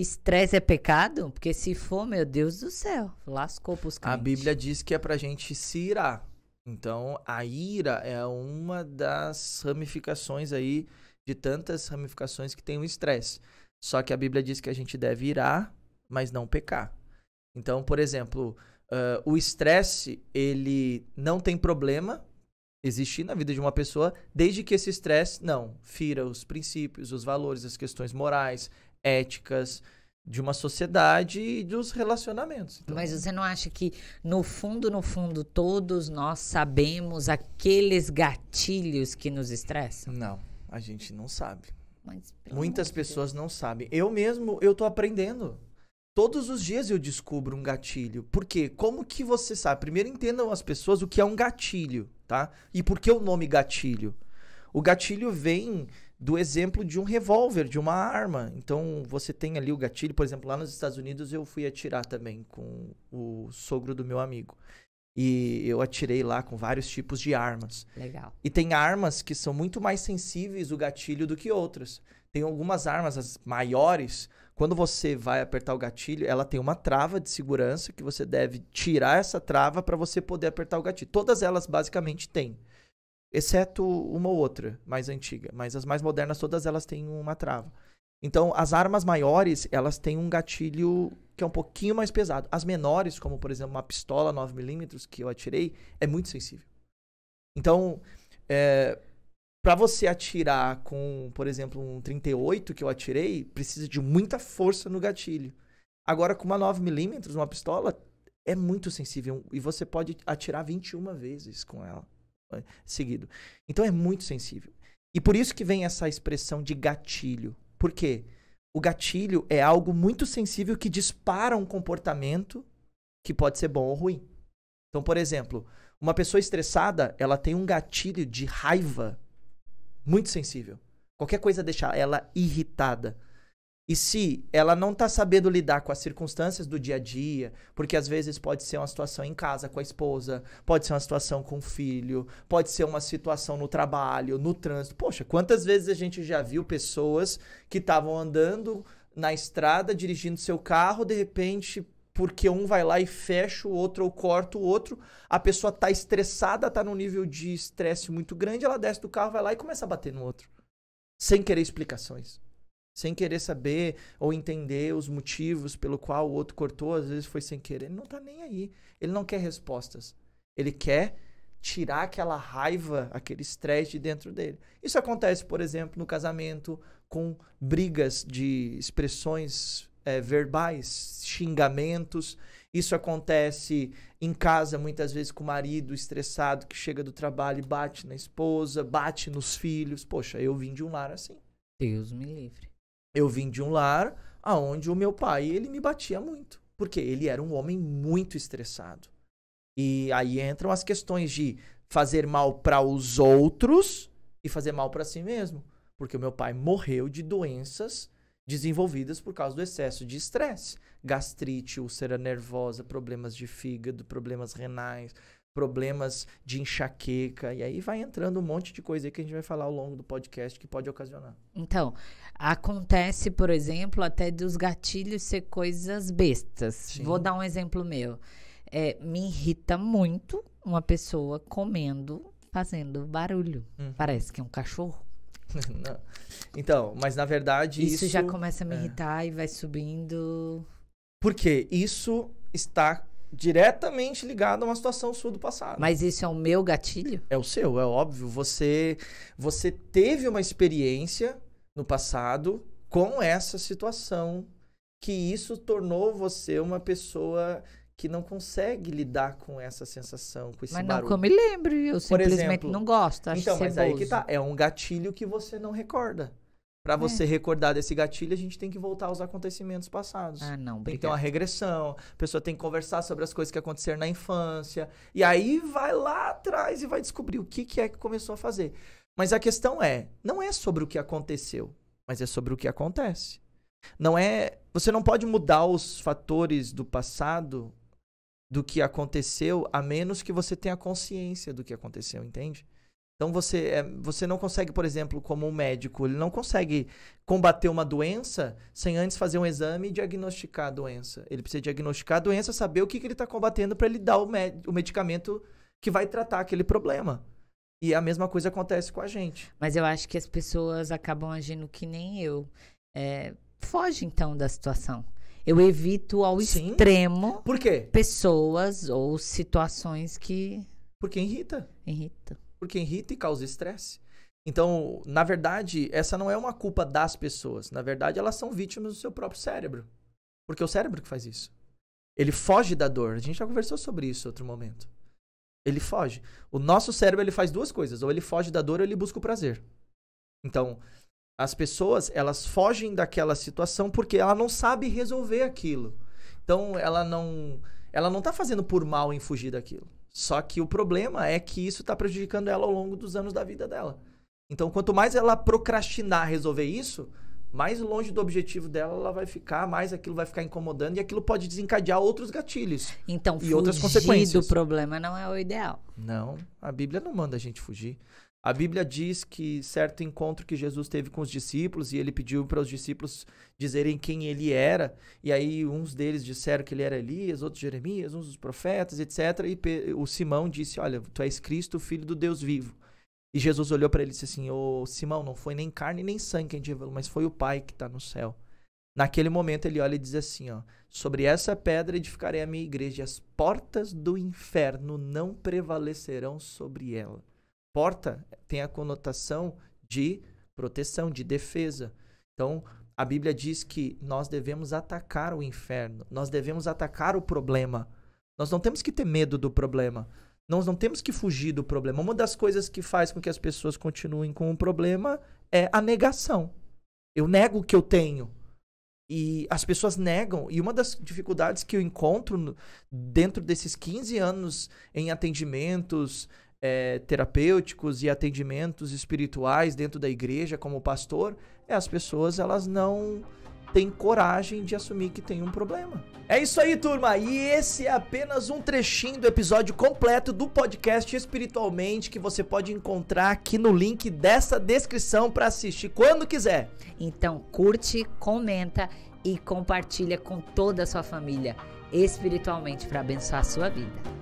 Estresse é pecado? Porque se for, meu Deus do céu, lascou pros crentes. A Bíblia diz que é pra gente se irar. Então, a ira é uma das ramificações aí, de tantas ramificações que tem o estresse. Só que a Bíblia diz que a gente deve irar, mas não pecar. Então, por exemplo, uh, o estresse, ele não tem problema existir na vida de uma pessoa, desde que esse estresse não fira os princípios, os valores, as questões morais, éticas de uma sociedade e dos relacionamentos. Então, Mas você não acha que no fundo, no fundo, todos nós sabemos aqueles gatilhos que nos estressam? Não, a gente não sabe. Mas, Muitas pessoas Deus. não sabem. Eu mesmo, eu tô aprendendo. Todos os dias eu descubro um gatilho. Por quê? Como que você sabe? Primeiro entendam as pessoas o que é um gatilho, tá? E por que o nome gatilho? O gatilho vem do exemplo de um revólver, de uma arma. Então você tem ali o gatilho, por exemplo, lá nos Estados Unidos eu fui atirar também com o sogro do meu amigo. E eu atirei lá com vários tipos de armas. Legal. E tem armas que são muito mais sensíveis o gatilho do que outras. Tem algumas armas, as maiores, quando você vai apertar o gatilho, ela tem uma trava de segurança que você deve tirar essa trava para você poder apertar o gatilho. Todas elas basicamente têm, exceto uma ou outra mais antiga, mas as mais modernas todas elas têm uma trava. Então, as armas maiores, elas têm um gatilho que é um pouquinho mais pesado. As menores, como por exemplo uma pistola 9mm que eu atirei, é muito sensível. Então, é, para você atirar com, por exemplo, um 38 que eu atirei, precisa de muita força no gatilho. Agora com uma 9mm, uma pistola, é muito sensível e você pode atirar 21 vezes com ela eh, seguido. Então é muito sensível. E por isso que vem essa expressão de gatilho. Por quê? O gatilho é algo muito sensível que dispara um comportamento que pode ser bom ou ruim. Então, por exemplo, uma pessoa estressada, ela tem um gatilho de raiva muito sensível. Qualquer coisa deixar ela irritada. E se ela não está sabendo lidar com as circunstâncias do dia a dia, porque às vezes pode ser uma situação em casa com a esposa, pode ser uma situação com o filho, pode ser uma situação no trabalho, no trânsito. Poxa, quantas vezes a gente já viu pessoas que estavam andando na estrada, dirigindo seu carro, de repente porque um vai lá e fecha o outro ou corta o outro. A pessoa tá estressada, tá num nível de estresse muito grande, ela desce do carro, vai lá e começa a bater no outro. Sem querer explicações. Sem querer saber ou entender os motivos pelo qual o outro cortou, às vezes foi sem querer. Ele não tá nem aí. Ele não quer respostas. Ele quer tirar aquela raiva, aquele estresse de dentro dele. Isso acontece, por exemplo, no casamento, com brigas de expressões é, verbais, xingamentos. Isso acontece em casa, muitas vezes, com o marido estressado que chega do trabalho e bate na esposa, bate nos filhos. Poxa, eu vim de um lar assim. Deus me livre. Eu vim de um lar aonde o meu pai, ele me batia muito. Porque ele era um homem muito estressado. E aí entram as questões de fazer mal para os outros e fazer mal para si mesmo. Porque o meu pai morreu de doenças desenvolvidas por causa do excesso de estresse. Gastrite, úlcera nervosa, problemas de fígado, problemas renais, problemas de enxaqueca. E aí vai entrando um monte de coisa aí que a gente vai falar ao longo do podcast que pode ocasionar. Então, acontece, por exemplo, até dos gatilhos ser coisas bestas. Sim. Vou dar um exemplo meu. É, me irrita muito uma pessoa comendo, fazendo barulho. Uhum. Parece que é um cachorro então, mas na verdade isso... Isso já começa a me é. irritar e vai subindo... Porque isso está diretamente ligado a uma situação sua do passado. Mas isso é o meu gatilho? É o seu, é óbvio. Você, você teve uma experiência no passado com essa situação que isso tornou você uma pessoa que não consegue lidar com essa sensação, com esse mas barulho. Mas não que eu me lembre, eu simplesmente exemplo, não gosto, acho Então, mas é aí que tá, é um gatilho que você não recorda. Para é. você recordar desse gatilho, a gente tem que voltar aos acontecimentos passados. Ah, não, obrigado. Então a regressão, a pessoa tem que conversar sobre as coisas que aconteceram na infância, e aí vai lá atrás e vai descobrir o que, que é que começou a fazer. Mas a questão é, não é sobre o que aconteceu, mas é sobre o que acontece. Não é, você não pode mudar os fatores do passado do que aconteceu, a menos que você tenha consciência do que aconteceu, entende? Então você, eh, você não consegue, por exemplo, como um médico, ele não consegue combater uma doença sem antes fazer um exame e diagnosticar a doença. Ele precisa diagnosticar a doença, saber o que, que ele está combatendo para ele dar o, med o medicamento que vai tratar aquele problema. E a mesma coisa acontece com a gente. Mas eu acho que as pessoas acabam agindo que nem eu. É, foge então da situação. Eu evito ao Sim. extremo. Por quê? Pessoas ou situações que. Porque irrita. Irrita. Porque irrita e causa estresse. Então, na verdade, essa não é uma culpa das pessoas. Na verdade, elas são vítimas do seu próprio cérebro. Porque é o cérebro que faz isso. Ele foge da dor. A gente já conversou sobre isso em outro momento. Ele foge. O nosso cérebro ele faz duas coisas. Ou ele foge da dor ou ele busca o prazer. Então, as pessoas, elas fogem daquela situação porque ela não sabe resolver aquilo. Então, ela não ela não está fazendo por mal em fugir daquilo. Só que o problema é que isso está prejudicando ela ao longo dos anos da vida dela. Então, quanto mais ela procrastinar resolver isso, mais longe do objetivo dela ela vai ficar, mais aquilo vai ficar incomodando e aquilo pode desencadear outros gatilhos. Então, e fugir outras consequências. do problema não é o ideal. Não, a Bíblia não manda a gente fugir. A Bíblia diz que certo encontro que Jesus teve com os discípulos e ele pediu para os discípulos dizerem quem ele era, e aí uns deles disseram que ele era Elias, outros Jeremias, uns os profetas, etc. E o Simão disse: Olha, tu és Cristo, filho do Deus vivo. E Jesus olhou para ele e disse assim: Ô Simão, não foi nem carne nem sangue quem te revelou, mas foi o Pai que está no céu. Naquele momento ele olha e diz assim: ó, Sobre essa pedra edificarei a minha igreja, e as portas do inferno não prevalecerão sobre ela porta tem a conotação de proteção, de defesa. Então, a Bíblia diz que nós devemos atacar o inferno, nós devemos atacar o problema. Nós não temos que ter medo do problema. Nós não temos que fugir do problema. Uma das coisas que faz com que as pessoas continuem com o problema é a negação. Eu nego o que eu tenho. E as pessoas negam. E uma das dificuldades que eu encontro dentro desses 15 anos em atendimentos, é, terapêuticos e atendimentos espirituais dentro da igreja como pastor, é as pessoas elas não têm coragem de assumir que tem um problema. É isso aí, turma. E esse é apenas um trechinho do episódio completo do podcast Espiritualmente que você pode encontrar aqui no link dessa descrição para assistir quando quiser. Então, curte, comenta e compartilha com toda a sua família espiritualmente para abençoar a sua vida.